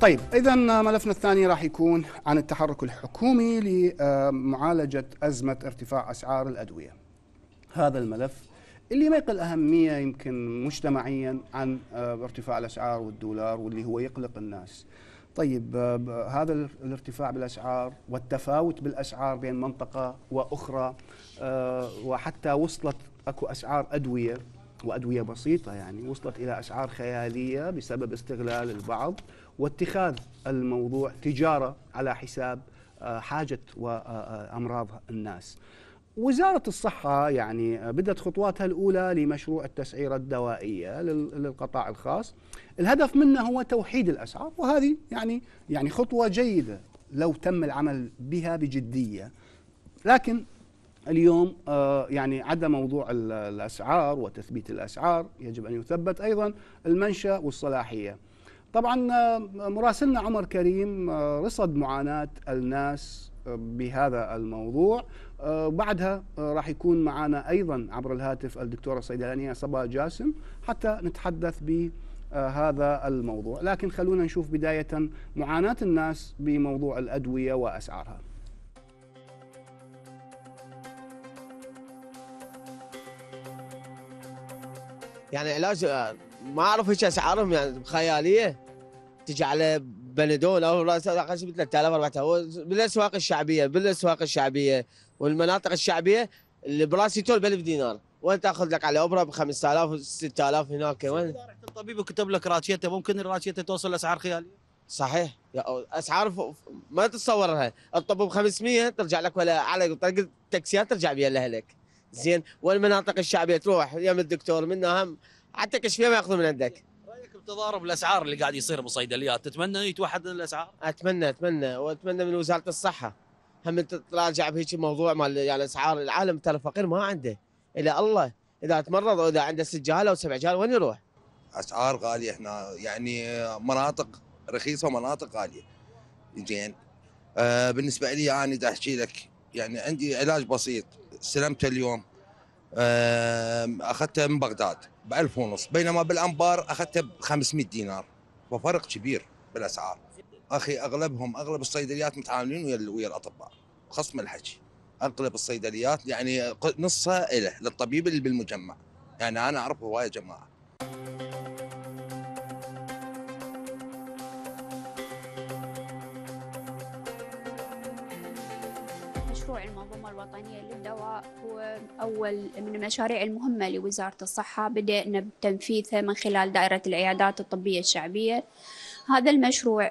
طيب اذا ملفنا الثاني راح يكون عن التحرك الحكومي لمعالجه ازمه ارتفاع اسعار الادويه. هذا الملف اللي ما يقل اهميه يمكن مجتمعيا عن آه، ارتفاع الاسعار والدولار واللي هو يقلق الناس. طيب آه، هذا الارتفاع بالاسعار والتفاوت بالاسعار بين منطقه واخرى آه، وحتى وصلت اكو اسعار ادويه وأدوية بسيطة يعني وصلت إلى أسعار خيالية بسبب استغلال البعض واتخاذ الموضوع تجارة على حساب آه، حاجة وأمراض آه، آه، الناس وزارة الصحة يعني بدأت خطواتها الأولى لمشروع التسعيرة الدوائية للقطاع الخاص الهدف منه هو توحيد الأسعار وهذه يعني يعني خطوة جيدة لو تم العمل بها بجدية لكن اليوم آه، يعني عدا موضوع الاسعار وتثبيت الاسعار يجب ان يثبت ايضا المنشا والصلاحيه. طبعا آه، مراسلنا عمر كريم آه، رصد معاناه الناس بهذا الموضوع بعدها راح يكون معنا ايضا عبر الهاتف الدكتوره الصيدلانيه صبا جاسم حتى نتحدث ب هذا الموضوع لكن خلونا نشوف بدايه معاناه الناس بموضوع الادويه واسعارها يعني علاج آه، ما اعرف ايش اسعارهم يعني خياليه تجي على بنادول او راس 3000 4000 بالاسواق الشعبيه بالاسواق الشعبيه والمناطق الشعبيه اللي براسي تول ب 1000 دينار وين تاخذ لك على اوبرا ب 5000 6000 هناك وين؟ رحت الطبيب وكتب لك راشيته ممكن الراشيته توصل لاسعار خياليه؟ صحيح اسعار ما تتصورها الطب ب 500 ترجع لك ولا على طريق التاكسيات ترجع بيها لاهلك زين والمناطق الشعبيه تروح يم الدكتور منه هم حتى كشفيه ما ياخذون من عندك رايك بتضارب الاسعار اللي قاعد يصير بالصيدليات تتمنى يتوحد الاسعار اتمنى اتمنى واتمنى من وزاره الصحه هم تراجع بهيك موضوع مال يعني اسعار العالم ترى فقير ما عنده الا الله اذا تمرض واذا عنده سجاله او سبع جال وين يروح؟ اسعار غاليه هنا يعني مناطق رخيصه ومناطق غاليه زين آه بالنسبه لي انا يعني احكي لك يعني عندي علاج بسيط استلمته اليوم اخذتها من بغداد ب 1000 ونص بينما بالانبار اخذتها ب 500 دينار ففرق كبير بالاسعار اخي اغلبهم اغلب الصيدليات متعاملين ويا ويا الاطباء خصم الحكي اغلب الصيدليات يعني نصها له للطبيب اللي بالمجمع يعني انا اعرف هوايه جماعه مشروع المنظومة الوطنية للدواء هو أول من المشاريع المهمة لوزارة الصحة بدأنا بتنفيذه من خلال دائرة العيادات الطبية الشعبية هذا المشروع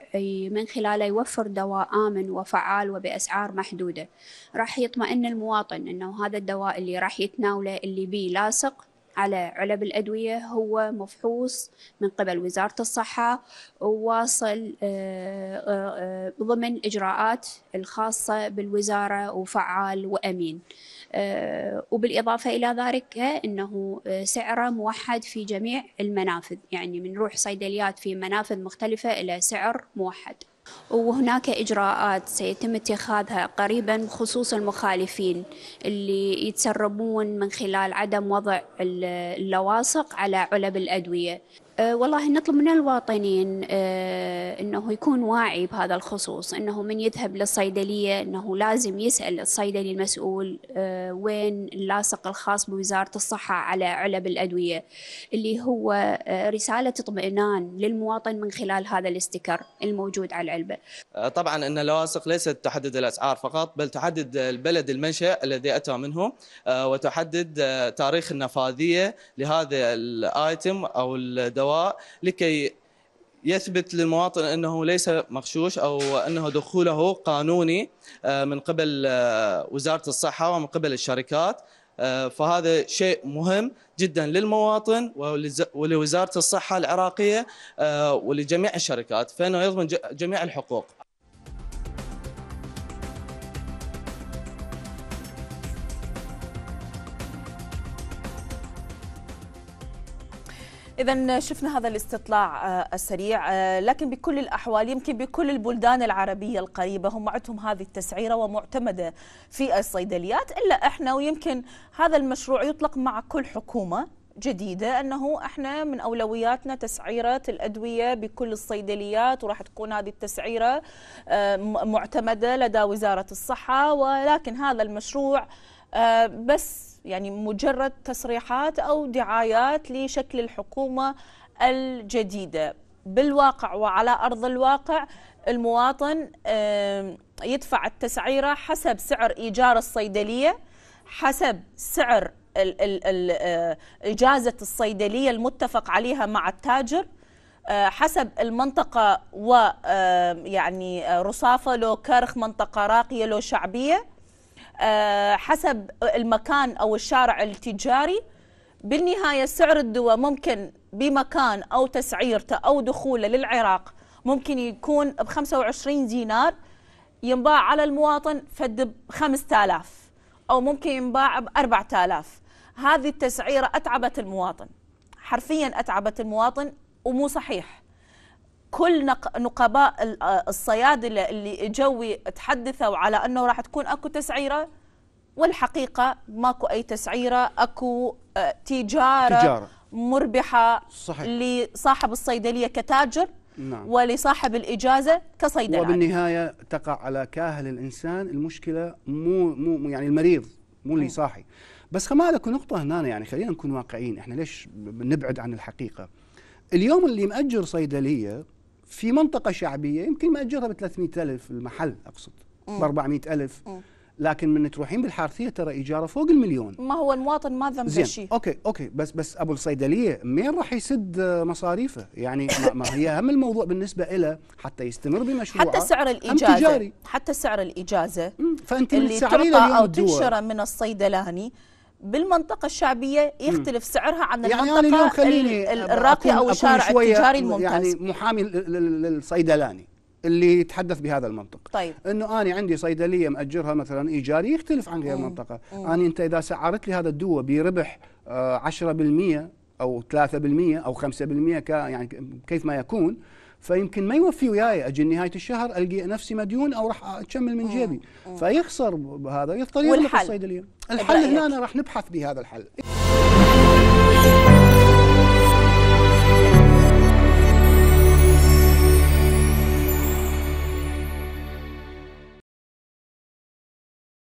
من خلاله يوفر دواء آمن وفعال وبأسعار محدودة راح يطمئن المواطن أنه هذا الدواء اللي راح يتناوله اللي بيه لاصق على علب الأدوية هو مفحوص من قبل وزارة الصحة وواصل آه، آه، آه، ضمن إجراءات الخاصة بالوزارة وفعال وأمين وبالإضافة إلى ذلك أنه سعره موحد في جميع المنافذ يعني بنروح صيدليات في منافذ مختلفة إلى سعر موحد وهناك إجراءات سيتم اتخاذها قريبا بخصوص المخالفين اللي يتسربون من خلال عدم وضع اللواصق على علب الأدوية أه، والله نطلب من المواطنين أه، انه يكون واعي بهذا الخصوص انه من يذهب للصيدليه انه لازم يسال الصيدلي المسؤول أه، وين اللاصق الخاص بوزاره الصحه على علب الادويه اللي هو رساله اطمئنان للمواطن من خلال هذا الاستيكر الموجود على العلبه. طبعا ان اللاصق ليست تحدد الاسعار فقط بل تحدد البلد المنشا الذي اتى منه وتحدد تاريخ النفاذيه لهذا الايتم او الدواء الدواء لكي يثبت للمواطن انه ليس مغشوش او انه دخوله قانوني آه، من قبل آه، وزاره الصحه ومن قبل الشركات آه، فهذا شيء مهم جدا للمواطن ولوزاره الصحه العراقيه ولجميع الشركات فانه يضمن جميع الحقوق إذا شفنا هذا الاستطلاع آه، السريع آه، لكن بكل الأحوال يمكن بكل البلدان العربية القريبة هم عندهم هذه التسعيرة ومعتمدة في الصيدليات إلا إحنا ويمكن هذا المشروع يطلق مع كل حكومة جديدة أنه إحنا من أولوياتنا تسعيرة الأدوية بكل الصيدليات وراح تكون هذه التسعيرة آه، معتمدة لدى وزارة الصحة ولكن هذا المشروع بس يعني مجرد تصريحات أو دعايات لشكل الحكومة الجديدة بالواقع وعلى أرض الواقع المواطن يدفع التسعيرة حسب سعر إيجار الصيدلية حسب سعر آه، إجازة الصيدلية المتفق عليها مع التاجر آه، حسب المنطقة ويعني آه، رصافة لو كرخ منطقة راقية لو شعبية آه، حسب المكان أو الشارع التجاري بالنهاية سعر الدواء ممكن بمكان أو تسعيرته أو دخوله للعراق ممكن يكون ب 25 دينار ينباع على المواطن فد ب 5000 أو ممكن ينباع ب 4000 هذه التسعيرة أتعبت المواطن حرفيا أتعبت المواطن ومو صحيح كل نقباء آه، الصيادلة اللي جوي تحدثوا على أنه راح تكون أكو تسعيرة والحقيقة ماكو أي تسعيرة أكو آه، تجارة, تجارة. مربحة صحيح. لصاحب الصيدلية كتاجر نعم. ولصاحب الإجازة كصيدلاني وبالنهاية تقع على كاهل الإنسان المشكلة مو, مو يعني المريض مو اللي نعم. صاحي بس ما هذا نقطة هنا يعني خلينا نكون واقعيين احنا ليش نبعد عن الحقيقة اليوم اللي مأجر صيدلية في منطقه شعبيه يمكن ما اجرها ب 300000 المحل اقصد ب 400000 لكن من تروحين بالحارثيه ترى ايجاره فوق المليون ما هو المواطن ما ذنبه شيء اوكي اوكي بس بس ابو الصيدليه مين راح يسد مصاريفه يعني ما هي اهم الموضوع بالنسبه له حتى يستمر بمشروعه حتى سعر الاجازه تجاري. حتى سعر الاجازه فانت اللي تعطى او تنشره من الصيدلاني بالمنطقة الشعبية يختلف سعرها عن يعني المنطقة يعني اليوم خليني الراقية أو الشارع التجاري الممتاز يعني محامي الصيدلاني اللي يتحدث بهذا المنطق طيب. انه انا عندي صيدليه ماجرها مثلا ايجاري يختلف عن غير مم. مم. انا انت اذا سعرت لي هذا الدواء بربح 10% آه، او 3% او 5% يعني كيف ما يكون فيمكن ما يوفي وياي اجي نهايه الشهر القي نفسي مديون او راح اكمل من جيبي فيخسر هذا يضطر يروح الصيدليه الحل هنا راح نبحث بهذا الحل